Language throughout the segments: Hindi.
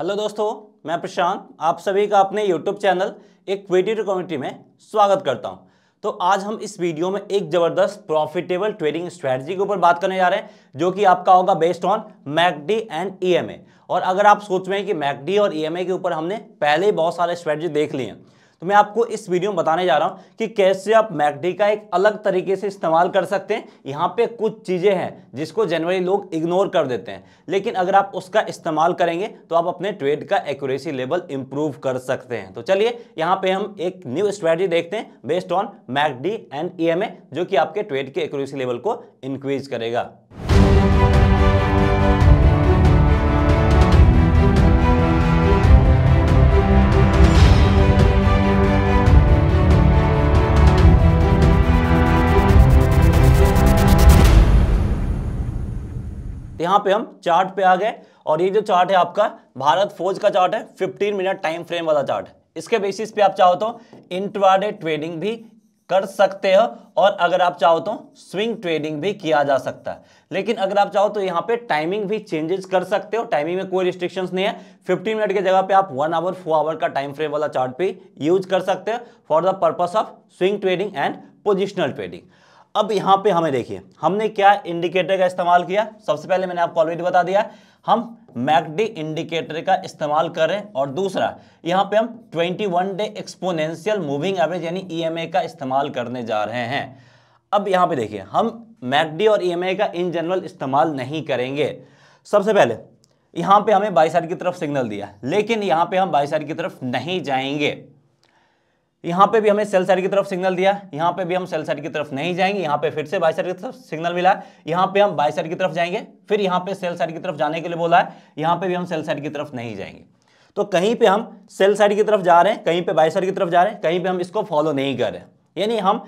हेलो दोस्तों मैं प्रशांत आप सभी का अपने यूट्यूब चैनल एक क्वेडिटर कम्युनिटी में स्वागत करता हूं तो आज हम इस वीडियो में एक ज़बरदस्त प्रॉफिटेबल ट्रेडिंग स्ट्रेटजी के ऊपर बात करने जा रहे हैं जो कि आपका होगा based on MACD and EMA और अगर आप सोच रहे हैं कि मैकडी और ईएमए e के ऊपर हमने पहले ही बहुत सारे स्ट्रैटेजी देख लिए हैं तो मैं आपको इस वीडियो में बताने जा रहा हूँ कि कैसे आप मैकडी का एक अलग तरीके से इस्तेमाल कर सकते हैं यहाँ पे कुछ चीज़ें हैं जिसको जनरली लोग इग्नोर कर देते हैं लेकिन अगर आप उसका इस्तेमाल करेंगे तो आप अपने ट्रेड का एक्यूरेसी लेवल इंप्रूव कर सकते हैं तो चलिए यहाँ पे हम एक न्यू स्ट्रेटी देखते हैं based on MACD and E e जो कि आपके ट्रेड के एक्यूरेसी लेवल को इंक्रीज करेगा यहाँ पे हम चार्ट पे आ गए और ये जो चार्ट है आपका भारत फौज का चार्ट है 15 मिनट टाइम फ्रेम वाला चार्ट इसके बेसिस पे आप चाहो तो इंट्राडे ट्रेडिंग भी कर सकते हो और अगर आप चाहो तो स्विंग ट्रेडिंग भी किया जा सकता है लेकिन अगर आप चाहो तो यहाँ पे टाइमिंग भी चेंजेस कर सकते हो टाइमिंग में कोई रिस्ट्रिक्शंस नहीं है 15 मिनट की जगह पे आप वन आवर फोर आवर का टाइम फ्रेम वाला चार्ट भी यूज कर सकते हो for the purpose of swing trading and positional trading अब यहाँ पे हमें देखिए हमने क्या इंडिकेटर का इस्तेमाल किया सबसे पहले मैंने आपको ऑलरेडी बता दिया हम मैकडी इंडिकेटर का इस्तेमाल कर रहे हैं और दूसरा यहाँ पे हम 21 डे एक्सपोनेंशियल मूविंग एवरेज यानी ईएमए e का इस्तेमाल करने जा रहे हैं अब यहाँ पे देखिए हम मैकडी और ईएमए e का इन जनरल इस्तेमाल नहीं करेंगे सबसे पहले यहाँ पे हमें बाईसाइड की तरफ सिग्नल दिया लेकिन यहाँ पे हम बाईसाइड की तरफ नहीं जाएंगे यहाँ पे भी हमें सेल साइड की तरफ सिग्नल दिया यहाँ पे भी हम सेल साइड की तरफ नहीं जाएंगे यहाँ पे फिर से बाई साइड की तरफ सिग्नल मिला है यहाँ पे हम बाई साइड की तरफ जाएंगे फिर यहाँ पे सेल साइड की तरफ जाने के लिए बोला है यहाँ पे भी हम सेल साइड की तरफ नहीं जाएंगे तो कहीं पे हम सेल साइड की तरफ जा रहे हैं कहीं पे बाई साइड की तरफ जा रहे हैं कहीं पे हम इसको फॉलो नहीं कर रहे हैं यानी हम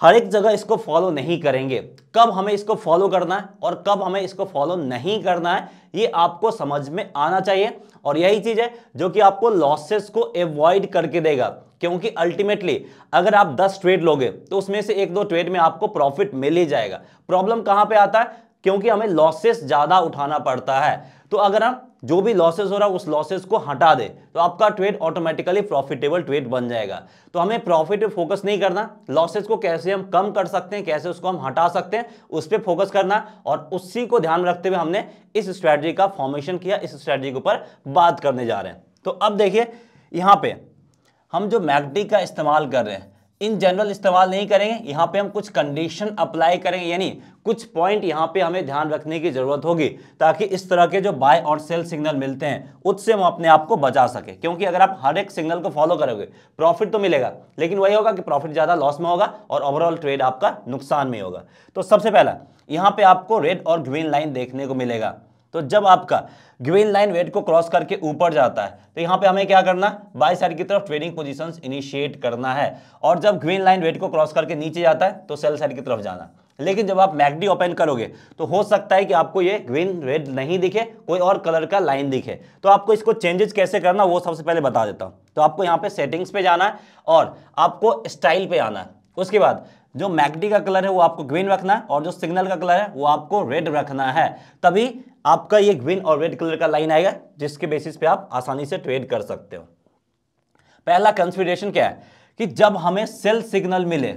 हर एक जगह इसको फॉलो नहीं करेंगे कब हमें इसको फॉलो करना है और कब हमें इसको फॉलो नहीं करना है ये आपको समझ में आना चाहिए और यही चीज़ है जो कि आपको लॉसेस को एवॉइड करके देगा क्योंकि अल्टीमेटली अगर आप 10 ट्रेड लोगे तो उसमें से एक दो ट्रेड में आपको प्रॉफिट मिल ही जाएगा प्रॉब्लम कहां पे आता है क्योंकि हमें लॉसेस ज़्यादा उठाना पड़ता है तो अगर हम जो भी लॉसेस हो रहा है उस लॉसेस को हटा दे तो आपका ट्रेड ऑटोमेटिकली प्रॉफिटेबल ट्रेड बन जाएगा तो हमें प्रॉफिट पे फोकस नहीं करना लॉसेस को कैसे हम कम कर सकते हैं कैसे उसको हम हटा सकते हैं उस पर फोकस करना और उसी को ध्यान रखते हुए हमने इस स्ट्रेटजी का फॉर्मेशन किया इस स्ट्रेटजी के ऊपर बात करने जा रहे हैं तो अब देखिए यहाँ पे हम जो मैगडी का इस्तेमाल कर रहे हैं इन जनरल इस्तेमाल नहीं करेंगे यहाँ पे हम कुछ कंडीशन अप्लाई करेंगे यानी कुछ पॉइंट यहाँ पे हमें ध्यान रखने की ज़रूरत होगी ताकि इस तरह के जो बाय और सेल सिग्नल मिलते हैं उससे हम अपने आप को बचा सके क्योंकि अगर आप हर एक सिग्नल को फॉलो करोगे प्रॉफिट तो मिलेगा लेकिन वही होगा कि प्रॉफिट ज़्यादा लॉस में होगा और ओवरऑल ट्रेड आपका नुकसान में होगा तो सबसे पहला यहाँ पर आपको रेड और ग्रीन लाइन देखने को मिलेगा तो जब आपका ग्रीन लाइन वेट को क्रॉस करके ऊपर जाता है तो यहां पे हमें क्या करना बाई साइड की तरफ ट्रेडिंग पोजीशंस इनिशिएट करना है और जब ग्रीन लाइन वेट को क्रॉस करके नीचे जाता है तो सेल साइड की तरफ जाना लेकिन जब आप मैगडी ओपन करोगे तो हो सकता है कि आपको ये ग्रीन रेड नहीं दिखे कोई और कलर का लाइन दिखे तो आपको इसको चेंजेस कैसे करना वो सबसे पहले बता देता हूँ तो आपको यहाँ पे सेटिंग्स पे जाना है और आपको स्टाइल पे आना है उसके बाद जो मैग्डी का कलर है वो आपको ग्रीन रखना है और जो सिग्नल का कलर है वो आपको रेड रखना है तभी आपका ये ग्रीन और रेड कलर का लाइन आएगा जिसके बेसिस पे आप आसानी से ट्रेड कर सकते हो पहला कंसिडरेशन क्या है कि जब हमें सेल सिग्नल मिले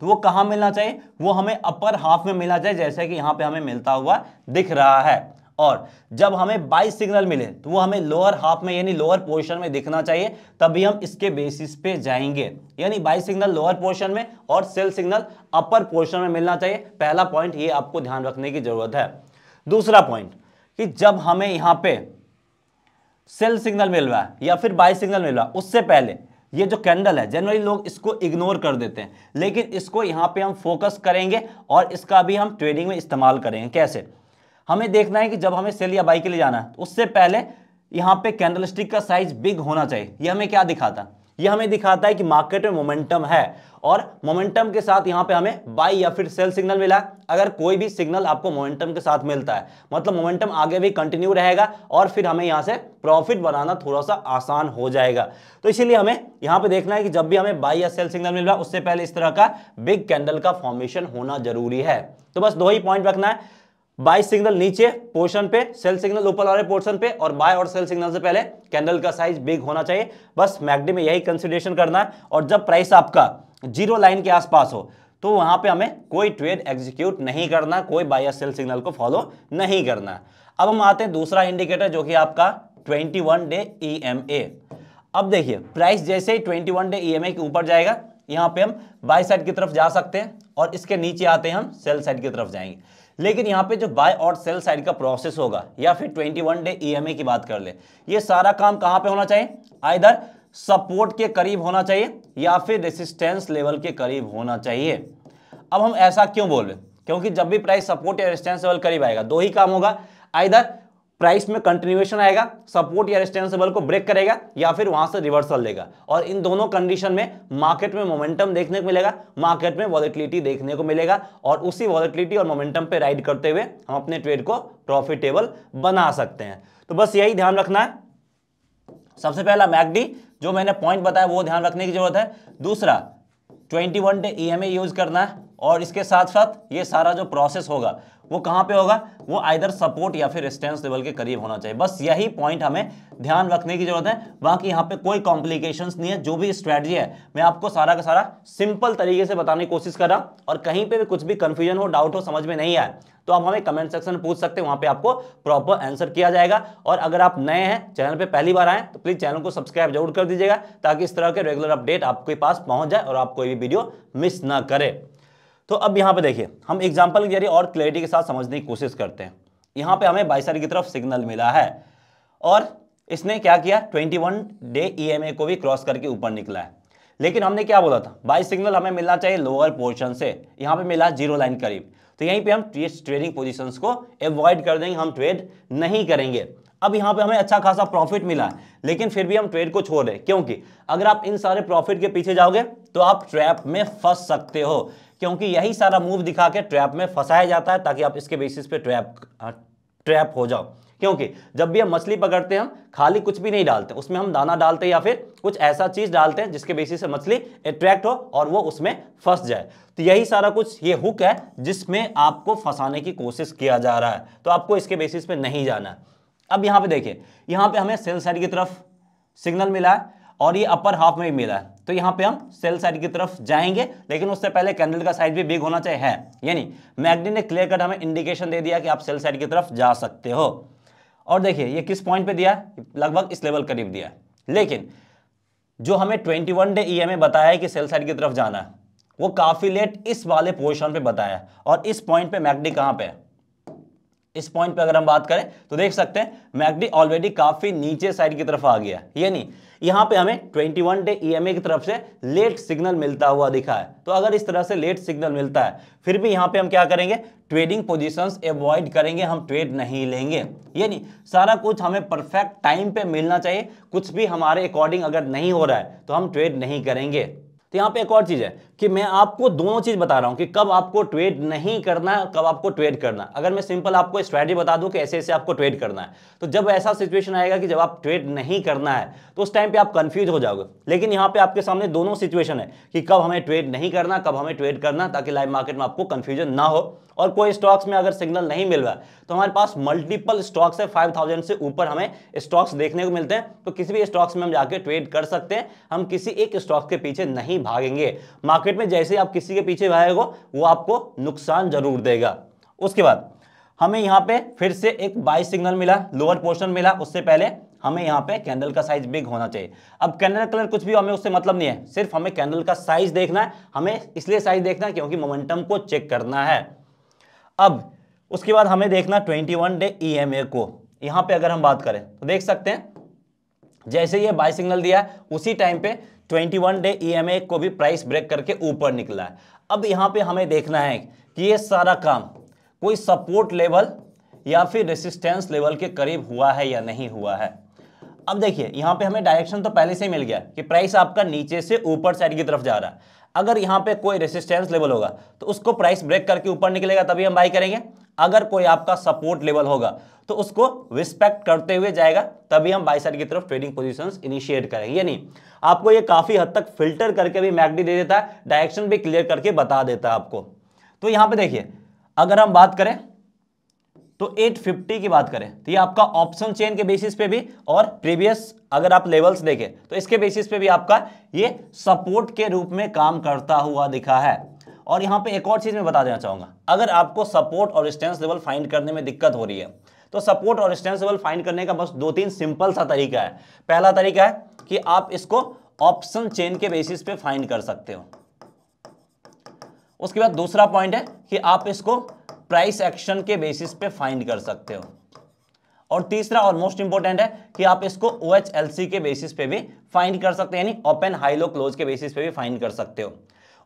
तो वो कहाँ मिलना चाहिए वो हमें अपर हाफ में मिलना चाहिए जैसे कि यहाँ पे हमें मिलता हुआ दिख रहा है और जब हमें बाई सिग्नल मिले तो वो हमें लोअर हाफ में यानी लोअर पोर्शन में दिखना चाहिए तभी हम इसके बेसिस पे जाएंगे यानी बाई सिग्नल लोअर पोर्शन में और सेल सिग्नल अपर पोर्शन में मिलना चाहिए पहला पॉइंट ये आपको ध्यान रखने की जरूरत है दूसरा पॉइंट कि जब हमें यहाँ पे सेल सिग्नल मिल रहा है या फिर बाई सिग्नल मिल रहा है उससे पहले ये जो कैंडल है जनरली लोग इसको इग्नोर कर देते हैं लेकिन इसको यहाँ पे हम फोकस करेंगे और इसका भी हम ट्रेडिंग में इस्तेमाल करेंगे कैसे हमें देखना है कि जब हमें सेल या बाई के लिए जाना है तो उससे पहले यहाँ पे कैंडल स्टिक का साइज बिग होना चाहिए यह हमें क्या दिखाता है हमें दिखाता है कि मार्केट में मोमेंटम है और मोमेंटम के साथ यहाँ पे हमें बाई या फिर सेल सिग्नल मिला अगर कोई भी सिग्नल आपको मोमेंटम के साथ मिलता है मतलब मोमेंटम आगे भी कंटिन्यू रहेगा और फिर हमें यहाँ से प्रॉफिट बनाना थोड़ा सा आसान हो जाएगा तो इसीलिए हमें यहाँ पे देखना है कि जब भी हमें बाई या सेल सिग्नल मिल रहा है उससे पहले इस तरह का बिग कैंडल का फॉर्मेशन होना जरूरी है तो बस दो ही पॉइंट रखना है बाई सिग्नल नीचे पोर्शन पे सेल सिग्नल ऊपर वाले पोर्शन पे और बाय और सेल सिग्नल से पहले कैंडल का साइज बिग होना चाहिए बस मैगडी में यही कंसिडरेशन करना है और जब प्राइस आपका जीरो लाइन के आसपास हो तो वहां पे हमें कोई ट्रेड एग्जीक्यूट नहीं करना कोई बाय सेल सिग्नल को फॉलो नहीं करना अब हम आते हैं दूसरा इंडिकेटर जो कि आपका वन डे ए अब देखिए प्राइस जैसे ही वन डे ए के ऊपर जाएगा यहाँ पे हम बाय साइड की तरफ जा सकते हैं और इसके नीचे आते हैं हम सेल साइड की तरफ जाएंगे लेकिन यहाँ पे जो बाय और सेल साइड का प्रोसेस होगा या फिर 21 डे ईएमए की बात कर ले ये सारा काम कहाँ पे होना चाहिए आइधर सपोर्ट के करीब होना चाहिए या फिर रेसिस्टेंस लेवल के करीब होना चाहिए अब हम ऐसा क्यों बोल रहे क्योंकि जब भी प्राइस सपोर्ट या रेसिस्टेंस लेवल करीब आएगा दो ही काम होगा आइधर प्राइस में कंटिन्यूएशन आएगा सपोर्ट या रेस्टेंस लेवल को ब्रेक करेगा या फिर वहां से रिवर्सल देगा और इन दोनों कंडीशन में मार्केट में मोमेंटम देखने को मिलेगा मार्केट में वॉलिटिलिटी देखने को मिलेगा और उसी वॉलिटिलिटी और मोमेंटम पे राइड करते हुए हम अपने ट्रेड को प्रॉफिटेबल बना सकते हैं तो बस यही ध्यान रखना है सबसे पहला मैगडी जो मैंने पॉइंट बताया वो ध्यान रखने की जरूरत है दूसरा वन डे ई यूज करना है और इसके साथ साथ ये सारा जो प्रोसेस होगा वो कहाँ पे होगा वो आइधर सपोर्ट या फिर रेस्टेंस लेवल के करीब होना चाहिए बस यही पॉइंट हमें ध्यान रखने की जरूरत है बाकी यहाँ पे कोई कॉम्प्लिकेशन नहीं है जो भी स्ट्रैटेजी है मैं आपको सारा का सारा सिंपल तरीके से बताने की कोशिश कर रहा हूँ और कहीं पर भी कुछ भी कन्फ्यूजन हो डाउट हो समझ में नहीं आए तो आप हमें कमेंट सेक्शन में पूछ सकते हैं वहाँ पे आपको प्रॉपर आंसर किया जाएगा और अगर आप नए हैं चैनल पे पहली बार आए तो प्लीज़ चैनल को सब्सक्राइब जरूर कर दीजिएगा ताकि इस तरह के रेगुलर अपडेट आपके पास पहुँच जाए और आप कोई भी वीडियो मिस ना करें तो अब यहाँ पे देखिए हम एग्जाम्पल के जरिए और क्लैरिटी के साथ समझने की कोशिश करते हैं यहाँ पे हमें बाईस की तरफ सिग्नल मिला है और इसने क्या किया 21 डे ई को भी क्रॉस करके ऊपर निकला है लेकिन हमने क्या बोला था बाई सिग्नल हमें मिलना चाहिए लोअर पोर्शन से यहाँ पे मिला जीरो लाइन करीब तो यहीं पे हम ट्रेडिंग पोजीशंस को अवॉइड कर देंगे हम ट्रेड नहीं करेंगे अब यहाँ पे हमें अच्छा खासा प्रॉफिट मिला है लेकिन फिर भी हम ट्रेड को छोड़ रहे क्योंकि अगर आप इन सारे प्रॉफिट के पीछे जाओगे तो आप ट्रैप में फंस सकते हो क्योंकि यही सारा मूव दिखा के ट्रैप में फंसाया जाता है ताकि आप इसके बेसिस पे ट्रैप ट्रैप हो जाओ क्योंकि जब भी हम मछली पकड़ते हैं हम खाली कुछ भी नहीं डालते उसमें हम दाना डालते हैं या फिर कुछ ऐसा चीज डालते हैं जिसके बेसिस से मछली अट्रैक्ट हो और वो उसमें फंस जाए तो यही सारा कुछ ये हुक है जिसमें आपको फंसाने की कोशिश किया जा रहा है तो आपको इसके बेसिस पे नहीं जाना है अब यहाँ पे देखिए यहाँ पे हमें सेल साइड की तरफ सिग्नल मिला है और ये अपर हाफ में भी मिला है तो यहां पे हम सेल साइड की तरफ जाएंगे लेकिन उससे पहले कैंडल का साइज भी बिग होना चाहिए है यानी मैग्नी ने क्लियर कट हमें इंडिकेशन दे दिया कि आप सेल साइड की तरफ जा सकते हो और देखिए ये किस पॉइंट पे दिया लगभग इस लेवल करीब दिया लेकिन जो हमें ट्वेंटी डे ई बताया है कि सेल साइड की तरफ जाना है वो काफ़ी लेट इस वाले पोजिशन पर बताया और इस पॉइंट पर मैगडी कहाँ पर इस पॉइंट पे अगर हम बात करें तो देख सकते हैं मैगडी ऑलरेडी काफ़ी नीचे साइड की तरफ आ गया यानी यहां पे हमें 21 डे ईएमए e की तरफ से लेट सिग्नल मिलता हुआ दिखा है तो अगर इस तरह से लेट सिग्नल मिलता है फिर भी यहां पे हम क्या करेंगे ट्रेडिंग पोजीशंस अवॉइड करेंगे हम ट्रेड नहीं लेंगे ये नहीं सारा कुछ हमें परफेक्ट टाइम पे मिलना चाहिए कुछ भी हमारे अकॉर्डिंग अगर नहीं हो रहा है तो हम ट्रेड नहीं करेंगे तो यहाँ पे एक और चीज़ है कि मैं आपको दोनों चीज बता रहा हूं कि कब आपको ट्रेड नहीं करना कब आपको ट्रेड करना अगर मैं सिंपल आपको स्ट्रैटेजी बता दूं कि ऐसे ऐसे आपको ट्रेड करना है तो जब ऐसा सिचुएशन आएगा कि जब आप ट्रेड नहीं करना है तो उस टाइम पे आप कंफ्यूज हो जाओगे लेकिन यहां पे आपके सामने दोनों सिचुएशन है कि कब हमें ट्रेड नहीं करना कब हमें ट्रेड करना ताकि लाइव मार्केट में आपको कंफ्यूजन ना हो और कोई स्टॉक्स में अगर सिग्नल नहीं मिल रहा है तो हमारे पास मल्टीपल स्टॉक्स है थाउजेंड से ऊपर हमें स्टॉक्स देखने को मिलते हैं तो किसी भी स्टॉक्स में हम जाके ट्रेड कर सकते हैं हम किसी एक स्टॉक के पीछे नहीं भागेंगे मार्केट मार्केट में जैसे आप किसी के पीछे भागेगा वो आपको नुकसान जरूर देगा उसके बाद हमें यहाँ पे फिर से एक बाई सिग्नल मिला लोअर पोर्शन मिला उससे पहले हमें यहाँ पे कैंडल का साइज बिग होना चाहिए अब कैंडल कलर कुछ भी हमें उससे मतलब नहीं है सिर्फ हमें कैंडल का साइज देखना है हमें इसलिए साइज देखना है क्योंकि मोमेंटम को चेक करना है अब उसके बाद हमें देखना ट्वेंटी वन डे ई को यहाँ पे अगर हम बात करें तो देख सकते हैं जैसे ये बाई सिग्नल दिया उसी टाइम पे 21 डे ईएमए e को भी प्राइस ब्रेक करके ऊपर निकला है अब यहाँ पे हमें देखना है कि ये सारा काम कोई सपोर्ट लेवल या फिर रेसिस्टेंस लेवल के करीब हुआ है या नहीं हुआ है अब देखिए यहाँ पे हमें डायरेक्शन तो पहले से ही मिल गया कि प्राइस आपका नीचे से ऊपर साइड की तरफ जा रहा है अगर यहाँ पे कोई रेसिस्टेंस लेवल होगा तो उसको प्राइस ब्रेक करके ऊपर निकलेगा तभी हम बाई करेंगे अगर कोई आपका सपोर्ट लेवल होगा तो उसको रिस्पेक्ट करते हुए जाएगा तभी हम बाई साइड की तरफ ट्रेडिंग पोजीशंस इनिशिएट करेंगे यानी आपको ये काफ़ी हद तक फिल्टर करके भी मैगडी दे देता है डायरेक्शन भी क्लियर करके बता देता है आपको तो यहां पे देखिए अगर हम बात करें तो 850 की बात करें तो ये आपका ऑप्शन चेन के बेसिस पे भी और प्रीवियस अगर आप लेवल्स देखें तो इसके बेसिस पे भी आपका ये सपोर्ट के रूप में काम करता हुआ दिखा है और यहाँ पे एक और चीज़ मैं बता देना चाहूँगा अगर आपको सपोर्ट और स्टेंस लेवल फाइंड करने में दिक्कत हो रही है तो सपोर्ट और स्टेंस लेवल फाइंड करने का बस दो तीन सिंपल सा तरीका है पहला तरीका है कि आप इसको ऑप्शन चेन के बेसिस पे फाइंड कर सकते हो उसके बाद दूसरा पॉइंट है कि आप इसको प्राइस एक्शन के बेसिस पे फाइंड कर सकते हो और तीसरा और मोस्ट इंपॉर्टेंट है कि आप इसको ओ के बेसिस पे भी फाइंड कर सकते हो यानी ओपन हाई लो क्लोज के बेसिस पे भी फाइंड कर सकते हो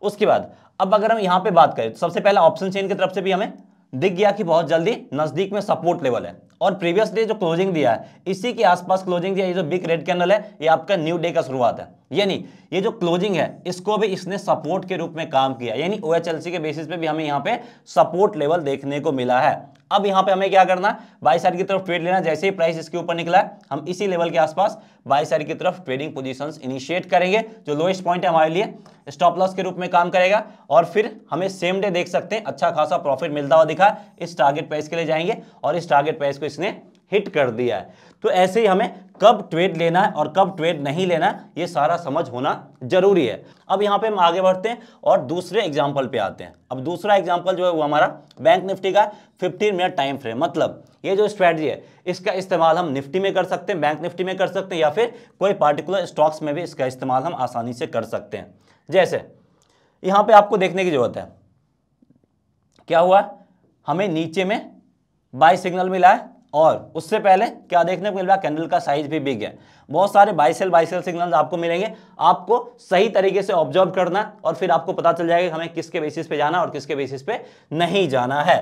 उसके बाद अब अगर हम यहां पे बात करें तो सबसे पहले ऑप्शन चेन की तरफ से भी हमें दिख गया कि बहुत जल्दी नजदीक में सपोर्ट लेवल है और प्रीवियस डे जो क्लोजिंग दिया है इसी के आसपास क्लोजिंग दिया ये जो बिग रेड कैंडल है ये आपका न्यू डे का शुरुआत है यानी ये जो क्लोजिंग है इसको भी इसने सपोर्ट के रूप में काम किया यानी ओएचएलसी के बेसिस पे भी हमें यहाँ पे सपोर्ट लेवल देखने को मिला है अब यहां पे हमें क्या करना है बाई साइड की तरफ ट्रेड लेना जैसे ही प्राइस इसके ऊपर निकला है हम इसी लेवल के आसपास बाई साइड की तरफ ट्रेडिंग पोजिशन इनिशिएट करेंगे जो लोएस्ट पॉइंट है हमारे लिए स्टॉप लॉस के रूप में काम करेगा और फिर हमें सेम डे देख सकते हैं अच्छा खासा प्रॉफिट मिलता हुआ दिखा इस टारगेट प्राइस के लिए जाएंगे और इस टारगेट प्राइस को इसने हिट कर दिया है तो ऐसे ही हमें कब ट्रेड लेना है और कब ट्रेड नहीं लेना है ये सारा समझ होना जरूरी है अब यहाँ पे हम आगे बढ़ते हैं और दूसरे एग्जाम्पल पे आते हैं अब दूसरा एग्जाम्पल जो है वो हमारा बैंक निफ्टी का 15 मिनट टाइम फ्रेम मतलब ये जो स्ट्रेटजी है इसका इस्तेमाल हम निफ्टी में कर सकते हैं बैंक निफ्टी में कर सकते हैं या फिर कोई पार्टिकुलर स्टॉक्स में भी इसका इस्तेमाल हम आसानी से कर सकते हैं जैसे यहाँ पर आपको देखने की ज़रूरत है क्या हुआ हमें नीचे में बाई सिग्नल मिला है और उससे पहले क्या देखने को मिल रहा है कैंडल का साइज भी बिग है बहुत सारे बाइसेल बाइसेल सिग्नल्स आपको मिलेंगे आपको सही तरीके से ऑब्जर्व करना और फिर आपको पता चल जाएगा कि हमें किसके बेसिस पे जाना और किसके बेसिस पे नहीं जाना है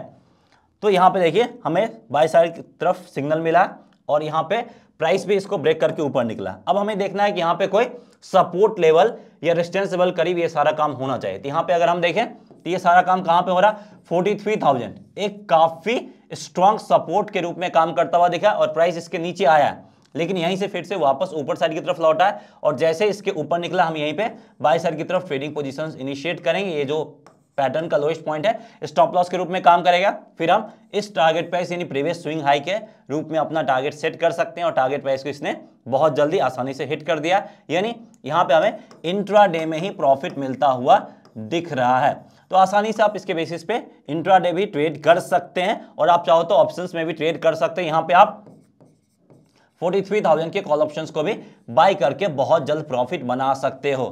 तो यहाँ पे देखिए हमें बाई साइड की तरफ सिग्नल मिला और यहाँ पे प्राइस भी इसको ब्रेक करके ऊपर निकला अब हमें देखना है कि यहाँ पे कोई सपोर्ट लेवल या रेस्टेंस लेवल करीब ये सारा काम होना चाहिए तो यहाँ पे अगर हम देखें तो ये सारा काम कहाँ पे हो रहा है फोर्टी थ्री थाउजेंड एक काफ़ी स्ट्रांग सपोर्ट के रूप में काम करता हुआ दिखा और प्राइस इसके नीचे आया है लेकिन यहीं से फिर से वापस ऊपर साइड की तरफ लौटा है और जैसे इसके ऊपर निकला हम यहीं पे बाई साइड की तरफ ट्रेडिंग पोजीशंस इनिशिएट करेंगे ये जो पैटर्न का लोएस्ट पॉइंट है स्टॉप लॉस के रूप में काम करेगा फिर हम इस टारगेट प्राइस यानी प्रीवियस स्विंग हाई के रूप में अपना टारगेट सेट कर सकते हैं और टारगेट प्राइस को इसने बहुत जल्दी आसानी से हिट कर दिया यानी यहाँ पे हमें इंट्रा डे में ही प्रॉफिट मिलता हुआ दिख रहा है तो आसानी से आप इसके बेसिस पे इंट्राडे भी ट्रेड कर सकते हैं और आप चाहो तो ऑप्शंस में भी ट्रेड कर सकते हैं यहाँ पे आप 43,000 के कॉल ऑप्शंस को भी बाय करके बहुत जल्द प्रॉफिट बना सकते हो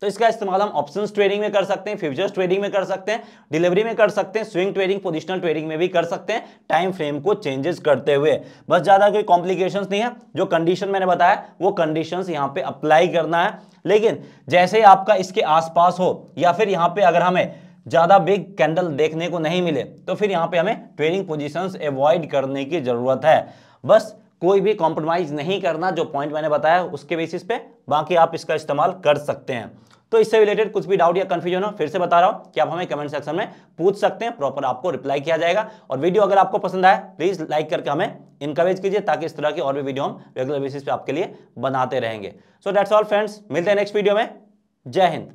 तो इसका इस्तेमाल हम ऑप्शंस ट्रेडिंग में कर सकते हैं फ्यूचर्स ट्रेडिंग में कर सकते हैं डिलीवरी में कर सकते हैं स्विंग ट्रेडिंग पोजिशनल ट्रेडिंग में भी कर सकते हैं टाइम फ्रेम को चेंजेस करते हुए बस ज़्यादा कोई कॉम्प्लिकेशंस नहीं है जो कंडीशन मैंने बताया वो कंडीशंस यहाँ पे अप्लाई करना है लेकिन जैसे ही आपका इसके आसपास हो या फिर यहाँ पे अगर हमें ज़्यादा बिग कैंडल देखने को नहीं मिले तो फिर यहाँ पे हमें ट्रेडिंग पोजिशन अवॉइड करने की ज़रूरत है बस कोई भी कॉम्प्रोमाइज़ नहीं करना जो पॉइंट मैंने बताया उसके बेसिस पे बाकी आप इसका इस्तेमाल कर सकते हैं तो इससे रिलेटेड कुछ भी डाउट या कंफ्यूजन हो फिर से बता रहा हूं कि आप हमें कमेंट सेक्शन में पूछ सकते हैं प्रॉपर आपको रिप्लाई किया जाएगा और वीडियो अगर आपको पसंद आए प्लीज़ लाइक करके हमें इंकरेज कीजिए ताकि इस तरह की और भी वीडियो हम रेगुलर बेसिस पे आपके लिए बनाते रहेंगे सो दैट्स ऑल फ्रेंड्स मिलते हैं नेक्स्ट वीडियो में जय हिंद